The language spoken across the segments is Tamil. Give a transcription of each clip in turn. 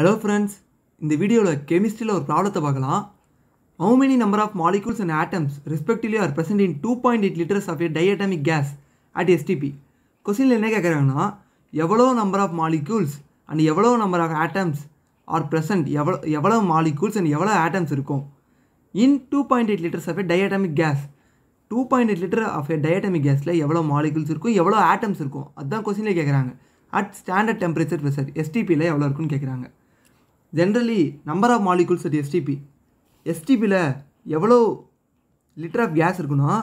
ஹலோ ஃப்ரெண்ட்ஸ் இந்த வீடியோவில் கெமிஸ்ட்ரியில் ஒரு ப்ராப்ளத்தை பார்க்கலாம் how many number of molecules and atoms respectively are present in two point eight litres of a diatomic gas at STP கொஸ்டினில் என்ன கேட்குறாங்கன்னா எவ்வளோ நம்பர் ஆஃப் மாலிகூல்ஸ் அண்ட் எவ்வளோ number of atoms are present எவ்வளோ எவ்வளோ மாலிகூல்ஸ் அண்ட் எவ்வளோ ஆட்டம்ஸ் இருக்கும் in two point eight litres of a diatomic gas two point eight litre of a diatomic கேஸில் எவ்வளோ மாலிகூல்ஸ் இருக்கும் எவ்வளோ ஆட்டம்ஸ் இருக்கும் அதுதான் கொஸ்டினில் கேட்குறாங்க அட் ஸ்டாண்டர்ட் டெம்பரேச்சர் ப்ரெஷர் எஸ்டிபியில் எவ்வளோ இருக்குன்னு கேட்குறாங்க generally number of molecules at STP எஸ்டிபியில் எவ்வளோ லிட்டர் ஆஃப் கேஸ் இருக்குன்னா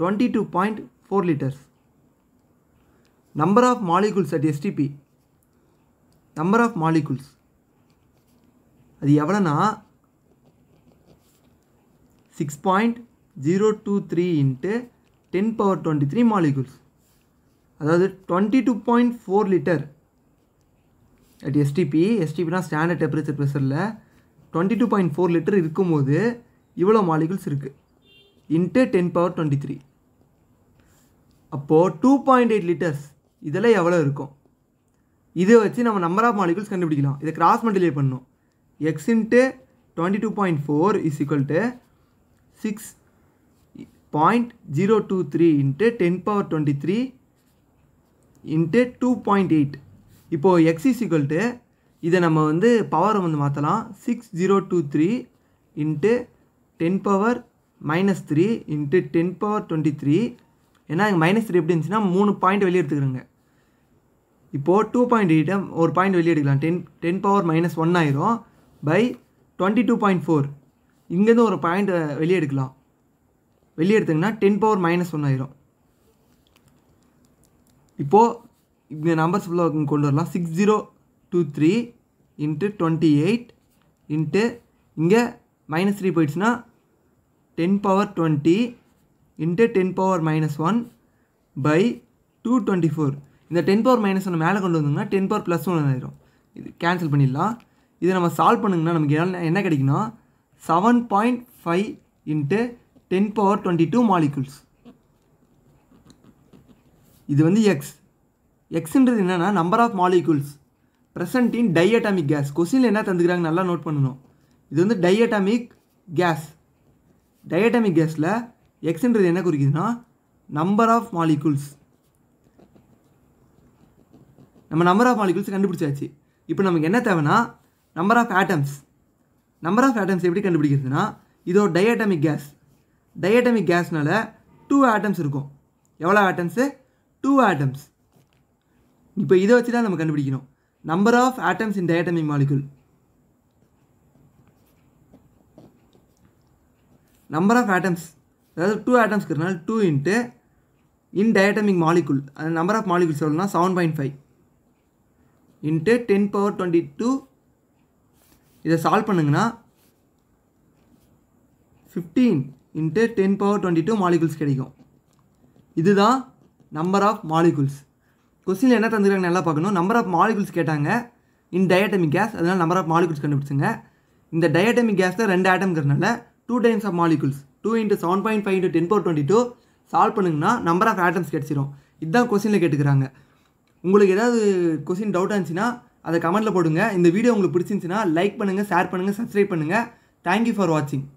twenty two point four litres number of molecules at STP number of molecules அது எவ்வளோனா six point zero two three into ten power twenty three molecules அதாவது twenty two point four litre at STP எஸ்டிபினா ஸ்டாண்டர்ட் டெம்பரேச்சர் ப்ரெஷரில் twenty two point four litre இருக்கும்போது இவ்வளோ மாலிகுல்ஸ் இருக்குது into ten power twenty three அப்போது டூ பாயிண்ட் எயிட் லிட்டர்ஸ் இதில் எவ்வளோ இருக்கும் இதை வச்சு நம்ம நம்பர் ஆஃப் மாலிகுல்ஸ் கண்டுபிடிக்கலாம் இதை கிராஸ் மண்டிலே பண்ணும் x into twenty two point four is equal to six point zero two three into ten power twenty three into two point eight இப்போது எக்ஸ் இஸ்இக்குவல்ட்டு இதை நம்ம வந்து பவர் வந்து மாற்றலாம் six zero two three into ten power minus three into ten power twenty three ஏன்னா மைனஸ் த்ரீ எப்படி இருந்துச்சுன்னா மூணு பாயிண்ட் வெளியே எடுத்துக்கிறோங்க இப்போது டூ பாயிண்ட் எயிட்டம் ஒரு பாயிண்ட் வெளியே எடுக்கலாம் ten ten power minus one ஆயிரும் by twenty two point four இங்கேருந்து ஒரு பாயிண்ட் வெளியே எடுக்கலாம் வெளியே எடுத்திங்கன்னா டென் பவர் மைனஸ் ஒன் ஆயிரும் இப்போது இந்த நம்பர்ஸ் ஃபுல்லாக கொண்டு வரலாம் six zero two three into twenty eight into இங்கே மைனஸ் த்ரீ போயிடுச்சுன்னா ten power twenty into ten power minus one by two twenty four இந்த டென் பவர் மைனஸ் ஒன்று மேலே கொண்டு வந்தோம்னா டென் பவர் ப்ளஸ் ஒன்று ஆயிரும் இது கேன்சல் பண்ணிடலாம் இதை நம்ம சால்வ் பண்ணுங்கன்னா நமக்கு என்ன என்ன கிடைக்குன்னா seven point five into ten power twenty two molecules இது வந்து எக்ஸ் எக்ஸுன்றது என்னென்னா number of molecules present in diatomic gas கொஸ்டினில் என்ன தந்துக்கிறாங்க நல்லா நோட் பண்ணணும் இது வந்து டையட்டாமிக் கேஸ் டயட்டாமிக் கேஸில் எக்ஸுன்றது என்ன குறிக்குதுன்னா நம்பர் ஆஃப் மாலிகூல்ஸ் நம்ம நம்பர் ஆஃப் மாலிகூல்ஸ் கண்டுபிடிச்சாச்சு இப்போ நமக்கு என்ன தேவைன்னா number of atoms number of atoms எப்படி கண்டுபிடிக்கிறதுனா இது ஒரு டயட்டாமிக் கேஸ் டயட்டாமிக் கேஸ்னால் டூ ஆட்டம்ஸ் இருக்கும் எவ்வளோ ஆட்டம்ஸு டூ ஆட்டம்ஸ் இப்போ இதை வச்சு தான் நம்ம கண்டுபிடிக்கணும் number of atoms in diatomic molecule number of atoms அதாவது டூ ஆட்டம்ஸ் இருக்கிறனால two into in diatomic molecule அந்த நம்பர் ஆஃப் மாலிகுல் சொல்லணும்னா seven point five into ten power twenty two இதை சால்வ் பண்ணுங்கன்னா fifteen into ten power twenty two molecules கிடைக்கும் இதுதான் நம்பர் ஆஃப் மாலிகுல்ஸ் கொஸ்டினில் என்ன தந்துருக்காங்க நல்லா பார்க்கணும் நம்பர் ஆஃப் மாலிகுல்ஸ் கேட்டாங்க இன் டயட்டமிக் கேஸ் அதனால் நம்பர் ஆஃப் மாலிகுல்ஸ் கண்டுபிடிச்சுங்க இந்த டயட்டமிக் கேஸில் ரெண்டு ஆட்டம்ங்கிறதுனால two times of molecules two into seven point five into ten four twenty two solve பண்ணுங்கன்னா நம்பர் ஆஃப் ஆட்டம்ஸ் கிடச்சிரும் இதுதான் கொஸ்டினில் கேட்டுக்கிறாங்க உங்களுக்கு ஏதாவது கொஸ்டின் டவுட்டாக இருந்துச்சுன்னா அதை கமெண்ட்டில் போடுங்க இந்த வீடியோ உங்களுக்கு பிடிச்சிருந்துச்சின்னா லைக் பண்ணுங்கள் ஷேர் பண்ணுங்கள் சப்ஸ்கிரைப் பண்ணுங்கள் தேங்க்யூ ஃபார் வாட்சிங்